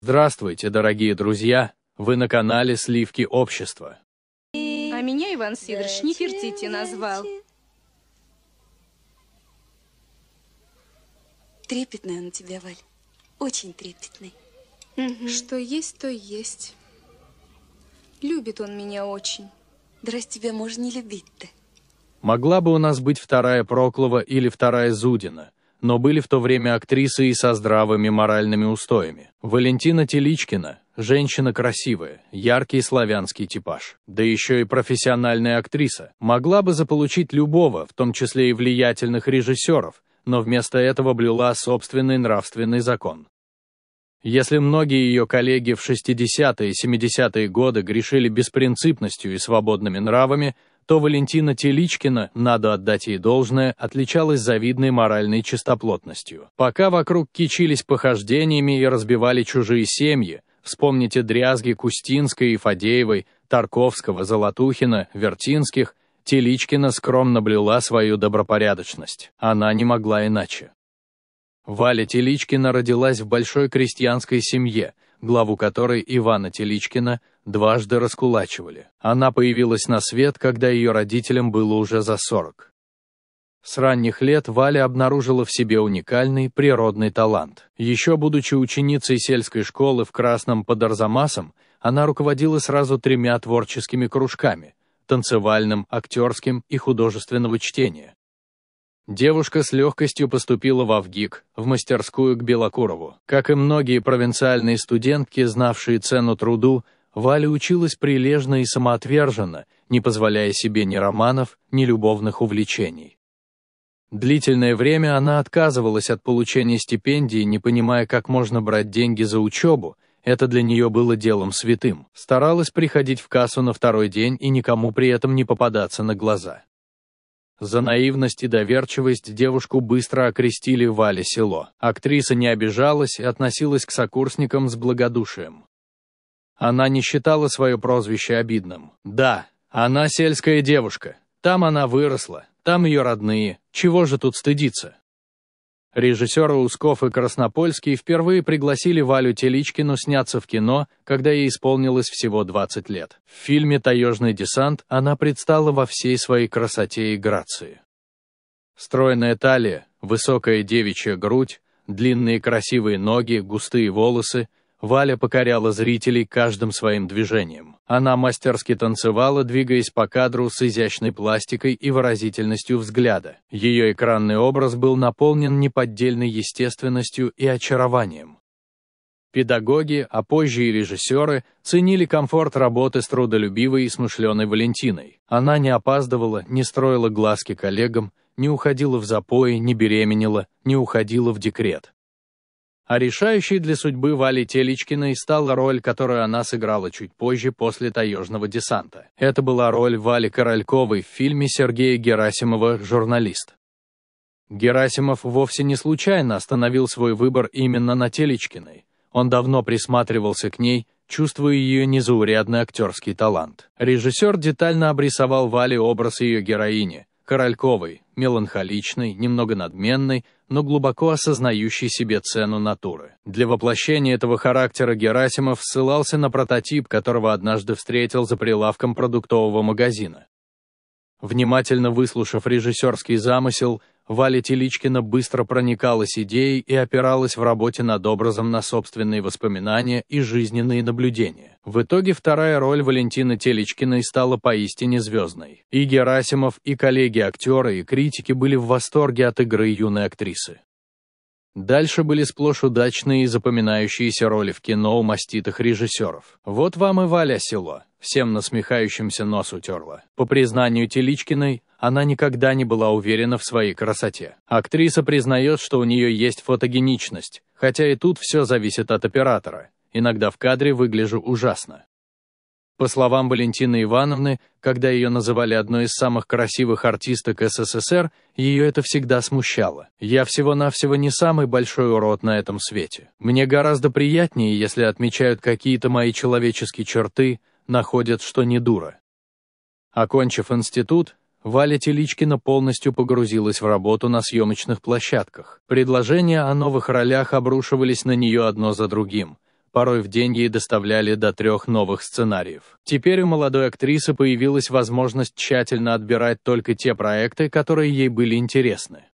Здравствуйте, дорогие друзья! Вы на канале Сливки Общества. А меня Иван Сидорович Никертити назвал. Трепетная он у тебя, Валь. Очень трепетный. Угу. Что есть, то есть. Любит он меня очень. Да раз тебя можно не любить-то. Могла бы у нас быть вторая Проклова или вторая Зудина, но были в то время актрисы и со здравыми моральными устоями. Валентина Теличкина, женщина красивая, яркий славянский типаж, да еще и профессиональная актриса, могла бы заполучить любого, в том числе и влиятельных режиссеров, но вместо этого блюла собственный нравственный закон. Если многие ее коллеги в 60-е и 70-е годы грешили беспринципностью и свободными нравами, то Валентина Теличкина, надо отдать ей должное, отличалась завидной моральной чистоплотностью. Пока вокруг кичились похождениями и разбивали чужие семьи, вспомните дрязги Кустинской и Фадеевой, Тарковского, Золотухина, Вертинских, Теличкина скромно блюла свою добропорядочность. Она не могла иначе. Валя Теличкина родилась в большой крестьянской семье, главу которой Ивана Теличкина – дважды раскулачивали. Она появилась на свет, когда ее родителям было уже за 40. С ранних лет Валя обнаружила в себе уникальный природный талант. Еще будучи ученицей сельской школы в Красном под Арзамасом, она руководила сразу тремя творческими кружками – танцевальным, актерским и художественного чтения. Девушка с легкостью поступила в Авгик, в мастерскую к Белокурову. Как и многие провинциальные студентки, знавшие цену труду, Валя училась прилежно и самоотверженно, не позволяя себе ни романов, ни любовных увлечений. Длительное время она отказывалась от получения стипендии, не понимая, как можно брать деньги за учебу, это для нее было делом святым. Старалась приходить в кассу на второй день и никому при этом не попадаться на глаза. За наивность и доверчивость девушку быстро окрестили Вале Село. Актриса не обижалась и относилась к сокурсникам с благодушием. Она не считала свое прозвище обидным. Да, она сельская девушка. Там она выросла, там ее родные. Чего же тут стыдиться? Режиссеры Усков и Краснопольский впервые пригласили Валю Теличкину сняться в кино, когда ей исполнилось всего 20 лет. В фильме «Таежный десант» она предстала во всей своей красоте и грации. Стройная талия, высокая девичья грудь, длинные красивые ноги, густые волосы, Валя покоряла зрителей каждым своим движением. Она мастерски танцевала, двигаясь по кадру с изящной пластикой и выразительностью взгляда. Ее экранный образ был наполнен неподдельной естественностью и очарованием. Педагоги, а позже и режиссеры, ценили комфорт работы с трудолюбивой и смышленой Валентиной. Она не опаздывала, не строила глазки коллегам, не уходила в запои, не беременела, не уходила в декрет. А решающей для судьбы Вали Телечкиной стала роль, которую она сыграла чуть позже после «Таежного десанта». Это была роль Вали Корольковой в фильме Сергея Герасимова «Журналист». Герасимов вовсе не случайно остановил свой выбор именно на Телечкиной. Он давно присматривался к ней, чувствуя ее незаурядный актерский талант. Режиссер детально обрисовал Вали образ ее героини, Корольковой, меланхоличной, немного надменной, но глубоко осознающий себе цену натуры. Для воплощения этого характера Герасимов ссылался на прототип, которого однажды встретил за прилавком продуктового магазина. Внимательно выслушав режиссерский замысел, Валя Теличкина быстро проникалась идеей и опиралась в работе над образом на собственные воспоминания и жизненные наблюдения. В итоге вторая роль Валентины Теличкиной стала поистине звездной. И Герасимов, и коллеги-актеры, и критики были в восторге от игры юной актрисы. Дальше были сплошь удачные и запоминающиеся роли в кино у маститых режиссеров. Вот вам и Валя Село, всем насмехающимся нос утерла. По признанию Теличкиной, она никогда не была уверена в своей красоте. Актриса признает, что у нее есть фотогеничность, хотя и тут все зависит от оператора. Иногда в кадре выгляжу ужасно. По словам Валентины Ивановны, когда ее называли одной из самых красивых артисток СССР, ее это всегда смущало. «Я всего-навсего не самый большой урод на этом свете. Мне гораздо приятнее, если отмечают какие-то мои человеческие черты, находят, что не дура». Окончив институт, Валя Теличкина полностью погрузилась в работу на съемочных площадках. Предложения о новых ролях обрушивались на нее одно за другим. Порой в деньги ей доставляли до трех новых сценариев. Теперь у молодой актрисы появилась возможность тщательно отбирать только те проекты, которые ей были интересны.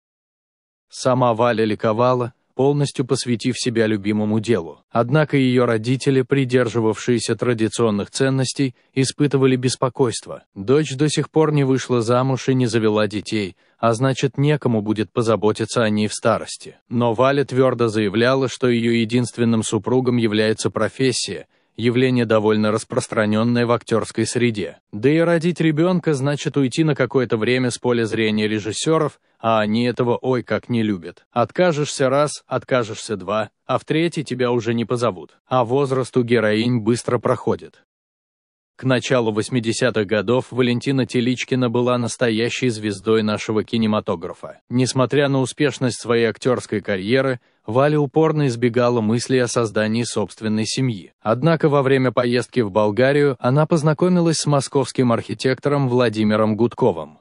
Сама Валя ликовала, полностью посвятив себя любимому делу. Однако ее родители, придерживавшиеся традиционных ценностей, испытывали беспокойство. Дочь до сих пор не вышла замуж и не завела детей, а значит некому будет позаботиться о ней в старости. Но Валя твердо заявляла, что ее единственным супругом является профессия, явление довольно распространенное в актерской среде. Да и родить ребенка значит уйти на какое-то время с поля зрения режиссеров, а они этого ой как не любят. Откажешься раз, откажешься два, а в третий тебя уже не позовут. А возраст у героинь быстро проходит. К началу 80-х годов Валентина Теличкина была настоящей звездой нашего кинематографа. Несмотря на успешность своей актерской карьеры, Валя упорно избегала мысли о создании собственной семьи. Однако во время поездки в Болгарию она познакомилась с московским архитектором Владимиром Гудковым.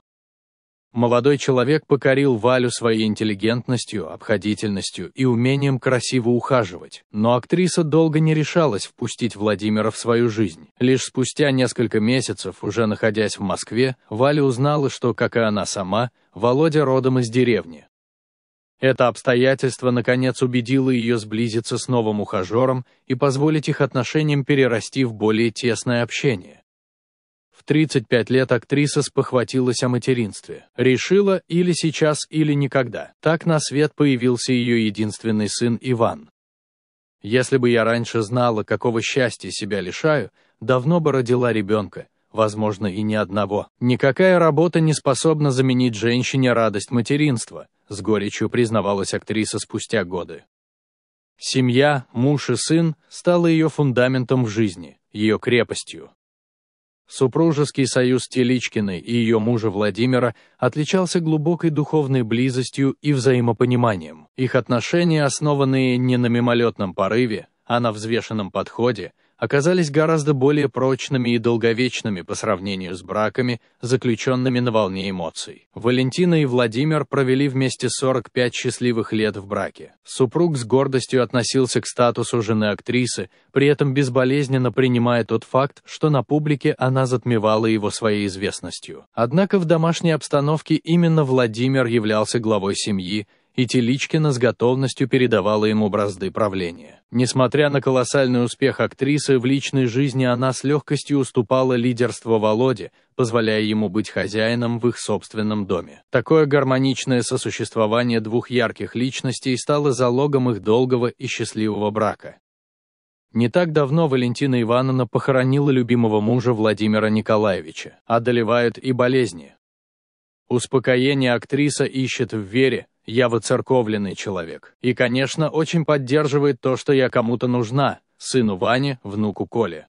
Молодой человек покорил Валю своей интеллигентностью, обходительностью и умением красиво ухаживать, но актриса долго не решалась впустить Владимира в свою жизнь. Лишь спустя несколько месяцев, уже находясь в Москве, Валя узнала, что, как и она сама, Володя родом из деревни. Это обстоятельство, наконец, убедило ее сблизиться с новым ухажером и позволить их отношениям перерасти в более тесное общение в 35 лет актриса спохватилась о материнстве. Решила или сейчас, или никогда. Так на свет появился ее единственный сын Иван. Если бы я раньше знала, какого счастья себя лишаю, давно бы родила ребенка, возможно, и ни одного. Никакая работа не способна заменить женщине радость материнства, с горечью признавалась актриса спустя годы. Семья, муж и сын стала ее фундаментом в жизни, ее крепостью. Супружеский союз Теличкиной и ее мужа Владимира отличался глубокой духовной близостью и взаимопониманием. Их отношения, основанные не на мимолетном порыве, а на взвешенном подходе, оказались гораздо более прочными и долговечными по сравнению с браками, заключенными на волне эмоций. Валентина и Владимир провели вместе 45 счастливых лет в браке. Супруг с гордостью относился к статусу жены актрисы, при этом безболезненно принимая тот факт, что на публике она затмевала его своей известностью. Однако в домашней обстановке именно Владимир являлся главой семьи, и Теличкина с готовностью передавала ему бразды правления. Несмотря на колоссальный успех актрисы, в личной жизни она с легкостью уступала лидерство Володе, позволяя ему быть хозяином в их собственном доме. Такое гармоничное сосуществование двух ярких личностей стало залогом их долгого и счастливого брака. Не так давно Валентина Ивановна похоронила любимого мужа Владимира Николаевича. Одолевают и болезни. Успокоение актриса ищет в вере, я воцерковленный человек. И, конечно, очень поддерживает то, что я кому-то нужна, сыну Ване, внуку Коле.